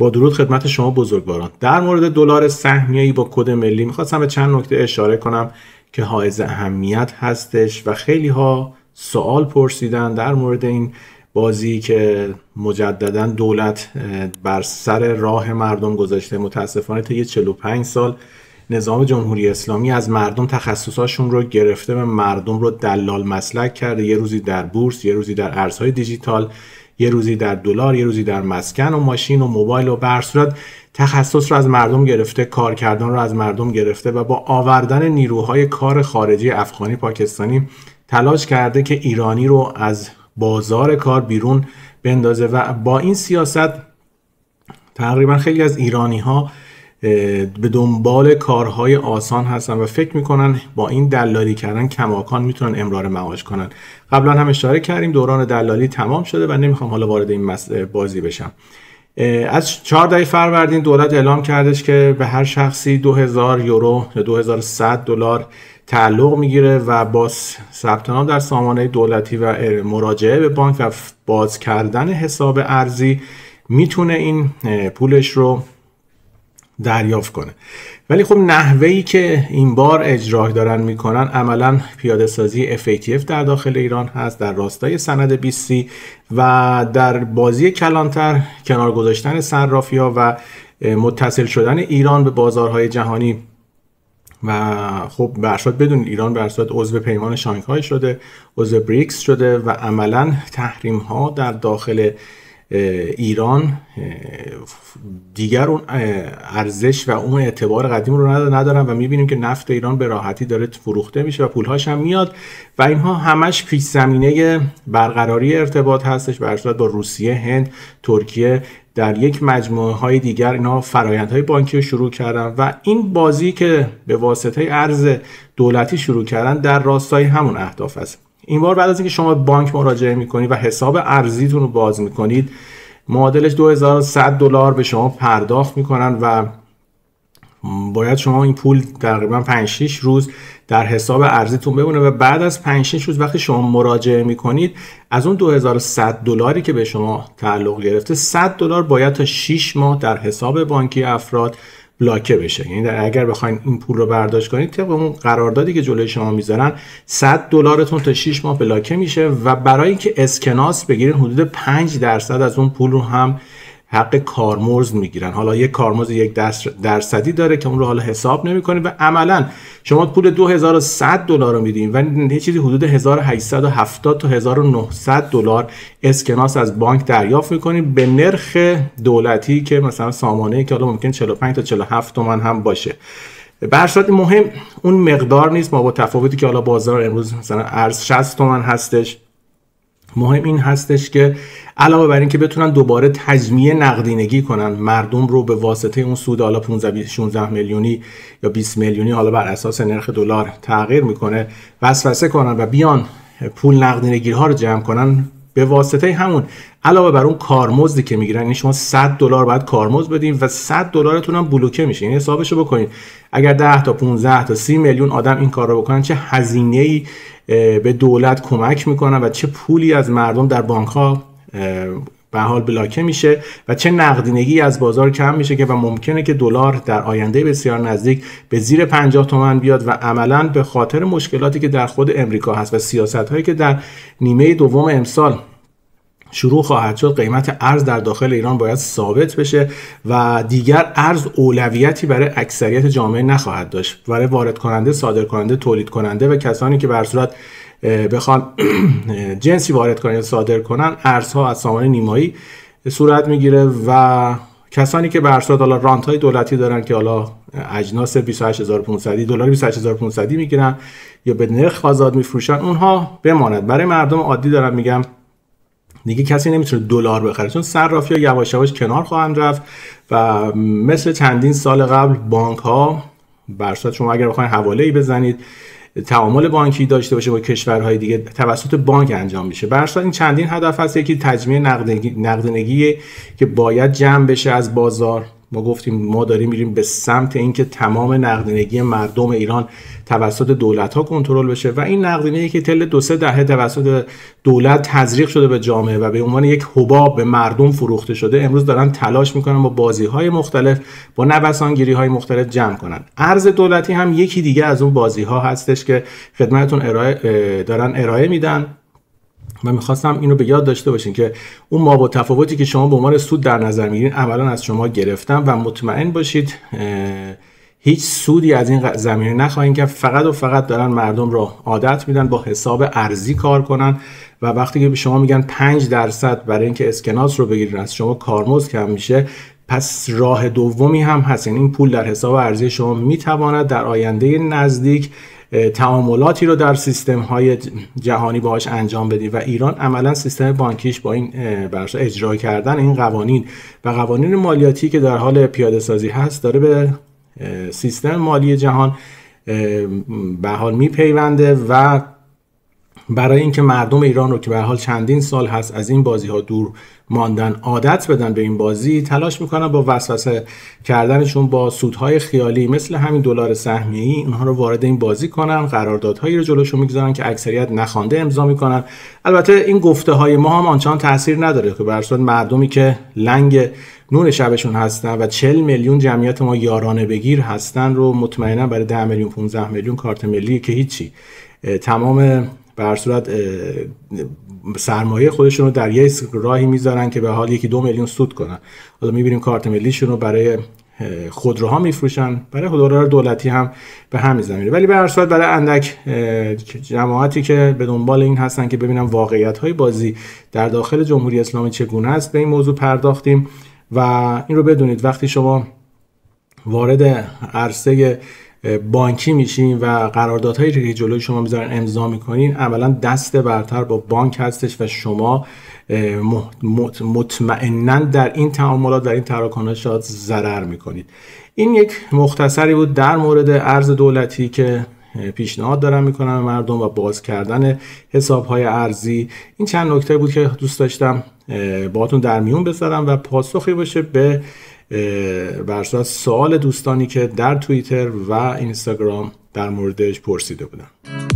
با درود خدمت شما بزرگواران در مورد دلار سهمیایی با کد ملی میخواستم به چند نکته اشاره کنم که حائز اهمیت هستش و خیلی ها سوال پرسیدن در مورد این بازی که مجددا دولت بر سر راه مردم گذاشته متاسفانه تا یه 45 سال نظام جمهوری اسلامی از مردم تخصصاشون رو گرفته و مردم رو دلال مسلک کرده یه روزی در بورس یه روزی در ارزهای دیجیتال یه روزی در دلار یه روزی در مسکن و ماشین و موبایل و به صورت تخصص رو از مردم گرفته کار کردن رو از مردم گرفته و با آوردن نیروهای کار خارجی افغانی پاکستانی تلاش کرده که ایرانی رو از بازار کار بیرون بندازه و با این سیاست تقریبا خیلی از ایرانی ها به دنبال کارهای آسان هستن و فکر میکنن با این دلالی کردن کماکان میتونن امرار معاش کنن قبلا هم اشاره کردیم دوران دلالی تمام شده و نمیخوام حالا وارد این بازی بشم از 14 فروردین دولت اعلام کردش که به هر شخصی 2000 یورو یا 2100 دلار تعلق میگیره و با ثبت نام در سامانه دولتی و مراجعه به بانک و باز کردن حساب ارزی میتونه این پولش رو دریافت کنه ولی خب نحوه که این بار اجرا دارن میکنن عملا پیاده سازی FATF در داخل ایران هست در راستای سند 20 و در بازی کلانتر کنار گذاشتن صرافی و متصل شدن ایران به بازارهای جهانی و خب برشاد بدون ایران به عضو پیمان شانگهای شده عضو بریکس شده و عملا تحریم ها در داخل ایران دیگر اون ارزش و اون اعتبار قدیم رو ندارن و میبینیم که نفت ایران به راحتی داره فروخته میشه و پولهاش هم میاد و اینها همش پیش زمینه برقراری ارتباط هستش و با روسیه، هند، ترکیه در یک مجموعه های دیگر اینا فرایند های بانکی رو شروع کردن و این بازی که به واسطه ارز دولتی شروع کردن در راستای همون اهداف است این بار بعد از اینکه شما بانک مراجعه میکنید و حساب ارزیتون رو باز میکنید معادلش 2100 دلار به شما پرداخت میکنن و باید شما این پول تقریبا 5 6 روز در حساب ارزیتون بمونه و بعد از 5 6 روز وقتی شما مراجعه میکنید از اون 2100 دلاری که به شما تعلق گرفته 100 دلار باید تا 6 ماه در حساب بانکی افراد بلاکه بشه یعنی در اگر بخواین این پول رو برداشت کنید طبق اون قراردادی که جلوی شما میذارن 100 دلارتون تا 6 ماه بلاکه میشه و برای اینکه اسکناس بگیرین حدود 5 درصد از اون پول رو هم حق کارمزد میگیرن حالا یک کارمزد یک درصدی داره که اون رو حالا حساب نمیکنیم و عملا شما پول 2100 دلار رو میدین و یه چیزی حدود 1870 تا 1900 دلار اسکناس از بانک دریافت میکنیم به نرخ دولتی که مثلا سامانه ای که حالا ممکن 45 تا 47 تومن هم باشه به مهم اون مقدار نیست ما با تفاوتی که حالا بازار امروز مثلا ارز 60 تومن هستش مهم این هستش که علاوه بر اینکه بتونن دوباره تجمیه نقدینگی کنن مردم رو به واسطه اون سود حالا 15 16 میلیونی یا 20 میلیونی حالا بر اساس نرخ دلار تغییر میکنه وسوسه کنن و بیان پول نقدینگی ها رو جمع کنن به واسطه همون علاوه بر اون کارمزدی که میگیرن یعنی شما 100 دلار باید کارمز بدین و 100 دلارتون هم بلوکه میشه این یعنی حسابشو بکنید اگر 10 تا 15 تا 30 میلیون آدم این کار رو بکنن چه هزینه ای به دولت کمک میکنن و چه پولی از مردم در بانک ها به حال بلاکه میشه و چه نقدینگی از بازار کم میشه که و ممکنه که دلار در آینده بسیار نزدیک به زیر 50 تومن بیاد و عملا به خاطر مشکلاتی که در خود امریکا هست و سیاست هایی که در نیمه دوم امسال شروع خواهد شد قیمت ارز در داخل ایران باید ثابت بشه و دیگر ارز اولویتی برای اکثریت جامعه نخواهد داشت برای وارد کننده صادر کننده تولید کننده و کسانی که بر صورت بخوان جنسی وارد کنند یا صادر کنن ارزها از سامان نیمایی صورت میگیره و کسانی که بر صورت حالا رانت های دولتی دارن که حالا اجناس 28500 دلار 28500 میگیرن یا به نرخ آزاد میفروشن اونها بماند برای مردم عادی دارم میگم دیگه کسی نمیتونه دلار بخره چون صرافی ها یواش یواش کنار خواهند رفت و مثل چندین سال قبل بانک ها برصورت شما اگر بخواید حواله ای بزنید تعامل بانکی داشته باشه با کشورهای دیگه توسط بانک انجام میشه برصورت این چندین هدف هست یکی تجمیه نقدینگی که باید جمع بشه از بازار ما گفتیم ما داریم میریم به سمت اینکه تمام نقدینگی مردم ایران توسط دولت ها کنترل بشه و این نقدینگی که تل دو سه دهه توسط دولت تزریق شده به جامعه و به عنوان یک حباب به مردم فروخته شده امروز دارن تلاش میکنن با بازی های مختلف با نوسانگیری های مختلف جمع کنن ارز دولتی هم یکی دیگه از اون بازی ها هستش که خدمتتون ارائه دارن ارائه میدن من میخواستم اینو به یاد داشته باشین که اون ما با تفاوتی که شما به عنوان سود در نظر میگیرین اولا از شما گرفتم و مطمئن باشید هیچ سودی از این زمینه نخواهید که فقط و فقط دارن مردم رو عادت میدن با حساب ارزی کار کنن و وقتی که به شما میگن 5 درصد برای اینکه اسکناس رو بگیرین از شما کارمز کم میشه پس راه دومی هم هست یعنی این پول در حساب ارزی شما میتواند در آینده نزدیک تعاملاتی رو در سیستم های جهانی باهاش انجام بدیم و ایران عملا سیستم بانکیش با این برش اجرا کردن این قوانین و قوانین مالیاتی که در حال پیاده سازی هست داره به سیستم مالی جهان به حال میپیونده و برای اینکه مردم ایران رو که به حال چندین سال هست از این بازی ها دور ماندن عادت بدن به این بازی تلاش میکنن با وسوسه کردنشون با سودهای خیالی مثل همین دلار سهمیه اونها رو وارد این بازی کنن قراردادهایی رو جلوشون میگذارن که اکثریت نخوانده امضا میکنن البته این گفته های ما هم آنچنان تاثیر نداره که بر مردمی که لنگ نون شبشون هستن و 40 میلیون جمعیت ما یارانه بگیر هستن رو مطمئنا برای 10 میلیون 15 میلیون کارت ملی که هیچی تمام به صورت سرمایه خودشون رو در یه راهی میذارن که به حال یکی دو میلیون سود کنن حالا میبینیم کارت ملیشون رو برای خودروها میفروشن برای خودروها دولتی هم به همین زمینه ولی به هر صورت برای اندک جماعتی که به دنبال این هستن که ببینن واقعیت های بازی در داخل جمهوری اسلامی چگونه است به این موضوع پرداختیم و این رو بدونید وقتی شما وارد عرصه بانکی میشین و قراردادهایی که جلوی شما میذارن امضا میکنین عملا دست برتر با بانک هستش و شما مطمئنا در این تعاملات در این تراکنشات ضرر میکنید این یک مختصری بود در مورد ارز دولتی که پیشنهاد دارم میکنم مردم و باز کردن حساب های ارزی این چند نکته بود که دوست داشتم باهاتون در میون بذارم و پاسخی باشه به برسا سوال دوستانی که در توییتر و اینستاگرام در موردش پرسیده بودم